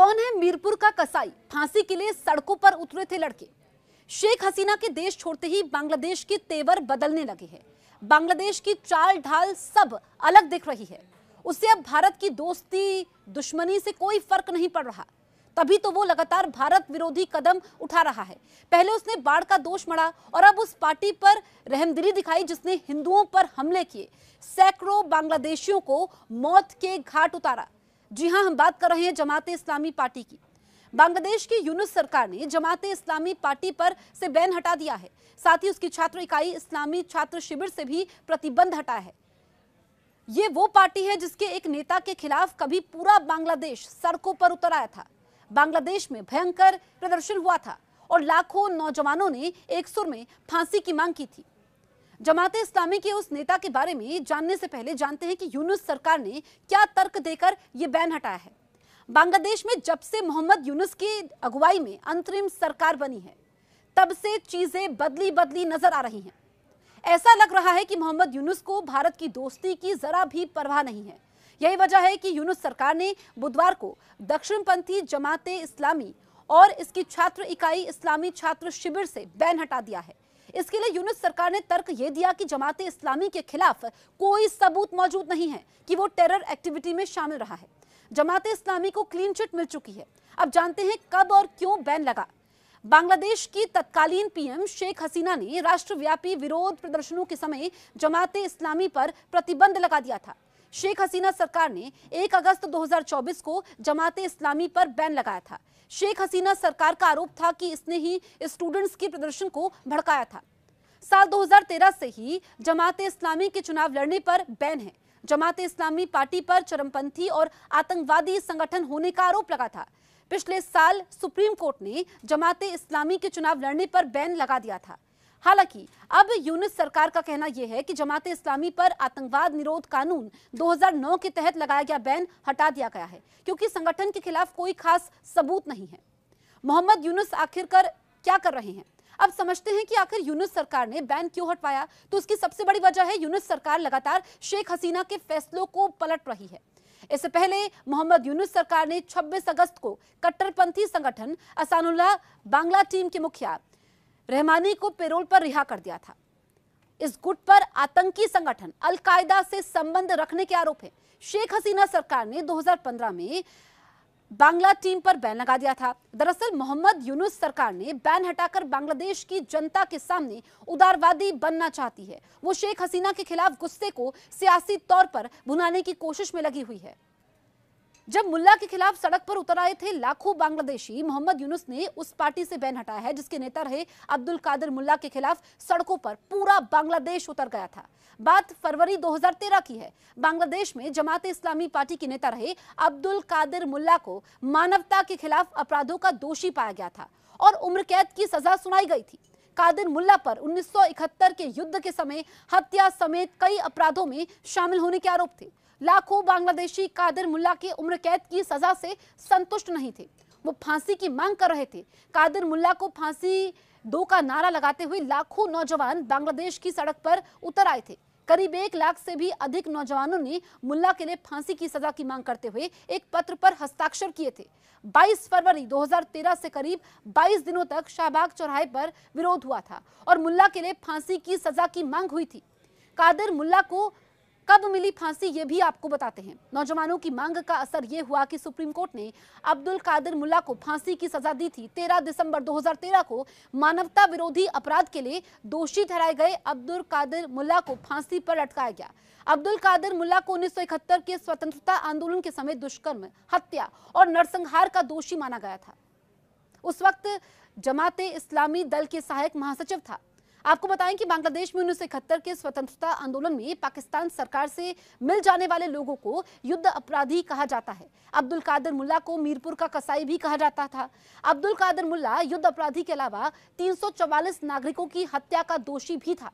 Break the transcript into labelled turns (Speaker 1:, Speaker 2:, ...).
Speaker 1: कौन है मीरपुर का कसाई फांसी के लिए सड़कों पर उतरे थे लड़के शेख हसीना के देश छोड़ते ही बांग्लादेश के तेवर बदलने लगे हैं बांग्लादेश की चाल ढाल सब अलग दिख रही है उससे अब भारत की दोस्ती दुश्मनी से कोई फर्क नहीं पड़ रहा तभी तो वो लगातार भारत विरोधी कदम उठा रहा है पहले उसने बाढ़ का दोष मढ़ा और अब उस पार्टी पर रहमदिली दिखाई जिसने हिंदुओं पर हमले किए सैकड़ों बांग्लादेशियों को मौत के घाट उतारा जी हाँ हम बात कर रहे हैं जमात इस्लामी पार्टी की बांग्लादेश की यूनुस सरकार ने जमात इस्लामी पार्टी पर से बैन हटा दिया है साथ ही उसकी छात्र इकाई इस्लामी छात्र शिविर से भी प्रतिबंध हटाया है ये वो पार्टी है जिसके एक नेता के खिलाफ कभी पूरा बांग्लादेश सड़कों पर उतर आया था बांग्लादेश में भयंकर प्रदर्शन हुआ था और लाखों नौजवानों ने एक सुर में फांसी की मांग की थी जमात इस्लामी के उस नेता के बारे में जानने से पहले जानते हैं कि यूनुस सरकार ने क्या तर्क देकर ये बैन हटाया है बांग्लादेश में जब से मोहम्मद यूनुस की अगुवाई में अंतरिम सरकार बनी है तब से चीजें बदली बदली नजर आ रही हैं ऐसा लग रहा है कि मोहम्मद यूनुस को भारत की दोस्ती की जरा भी परवाह नहीं है यही वजह है कि यूनुस सरकार ने बुधवार को दक्षिणपंथी जमात इस्लामी और इसकी छात्र इकाई इस्लामी छात्र शिविर से बैन हटा दिया है इसके लिए यूनिस सरकार ने तर्क ये दिया कि जमाते इस्लामी के खिलाफ कोई सबूत मौजूद नहीं है कि वो टेरर एक्टिविटी में शामिल रहा है जमाते इस्लामी को क्लीन चिट मिल चुकी है अब जानते हैं कब और क्यों बैन लगा बांग्लादेश की तत्कालीन पीएम शेख हसीना ने राष्ट्रव्यापी विरोध प्रदर्शनों के समय जमाते इस्लामी पर प्रतिबंध लगा दिया था शेख हसीना सरकार ने 1 अगस्त 2024 को जमात इस्लामी पर बैन लगाया था शेख हसीना सरकार का आरोप था कि इसने ही स्टूडेंट्स के प्रदर्शन को भड़काया था साल 2013 से ही जमात इस्लामी के चुनाव लड़ने पर बैन है जमात इस्लामी पार्टी पर चरमपंथी और आतंकवादी संगठन होने का आरोप लगा था पिछले साल सुप्रीम कोर्ट ने जमात इस्लामी के चुनाव लड़ने पर बैन लगा दिया था हालांकि अब यूनिस सरकार का कहना यह है कि जमात इस्लामी पर आतंकवाद निरोध कानून 2009 के तहत लगाया गया बैन हटा दिया गया है क्योंकि संगठन के खिलाफ कोई खास सबूत नहीं है मोहम्मद यूनुस आखिरकार क्या कर रहे हैं अब समझते हैं कि आखिर यूनुस सरकार ने बैन क्यों हटवाया तो उसकी सबसे बड़ी वजह है यूनुस सरकार लगातार शेख हसीना के फैसलों को पलट रही है इससे पहले मोहम्मद यूनुस सरकार ने 26 अगस्त को कट्टरपंथी संगठन असानुल्लाह बांग्ला टीम के मुखिया रहमानी को पेरोल पर रिहा कर दिया था इस गुट पर आतंकी संगठन अलकायदा से संबंध रखने के आरोप है शेख हसीना सरकार ने 2015 में बांग्ला टीम पर बैन लगा दिया था दरअसल मोहम्मद यूनुस सरकार ने बैन हटाकर बांग्लादेश की जनता के सामने उदारवादी बनना चाहती है वो शेख हसीना के खिलाफ गुस्से को सियासी तौर पर भुनाने की कोशिश में लगी हुई है जब मुल्ला के खिलाफ सड़क पर उतर आए थे लाखों बांग्लादेशी मोहम्मद यूनुस ने उस पार्टी से बैन हटाया है जिसके नेता रहे अब्दुल कादिर मुल्ला के खिलाफ सड़कों पर पूरा बांग्लादेश उतर गया था बात फरवरी 2013 की है बांग्लादेश में जमात इस्लामी पार्टी के नेता रहे अब्दुल कादिर मुल्ला को मानवता के खिलाफ अपराधों का दोषी पाया गया था और उम्र कैद की सजा सुनाई गई थी कादिर मुल्ला पर 1971 के युद्ध के समय हत्या समेत कई अपराधों में शामिल होने के आरोप थे लाखों बांग्लादेशी कादिर मुल्ला के उम्र कैद की सजा से संतुष्ट नहीं थे वो फांसी की मांग कर रहे थे कादिर मुल्ला को फांसी दो का नारा लगाते हुए लाखों नौजवान बांग्लादेश की सड़क पर उतर आए थे करीब एक लाख से भी अधिक नौजवानों ने मुल्ला के लिए फांसी की सजा की मांग करते हुए एक पत्र पर हस्ताक्षर किए थे 22 फरवरी 2013 से करीब 22 दिनों तक शाहबाग चौराहे पर विरोध हुआ था और मुल्ला के लिए फांसी की सजा की मांग हुई थी कादिर मुल्ला को कब मिली फांसी ये भी आपको बताते हैं नौजवानों की मांग का असर ये हुआ कि सुप्रीम कोर्ट ने अब्दुल कादिर मुल्ला को फांसी की सजा दी थी 13 दिसंबर 2013 को मानवता विरोधी अपराध के लिए दोषी ठहराए गए अब्दुल कादिर मुल्ला को फांसी पर लटकाया गया अब्दुल कादिर मुल्ला को उन्नीस के स्वतंत्रता आंदोलन के समय दुष्कर्म हत्या और नरसंहार का दोषी माना गया था उस वक्त जमाते इस्लामी दल के सहायक महासचिव था आपको बताएं कि बांग्लादेश में उन्नीस के स्वतंत्रता आंदोलन में पाकिस्तान सरकार से मिल जाने वाले लोगों को युद्ध अपराधी कहा जाता है अब्दुल कादर मुल्ला को मीरपुर का कसाई भी कहा जाता था अब्दुल कादर मुल्ला युद्ध अपराधी के अलावा तीन नागरिकों की हत्या का दोषी भी था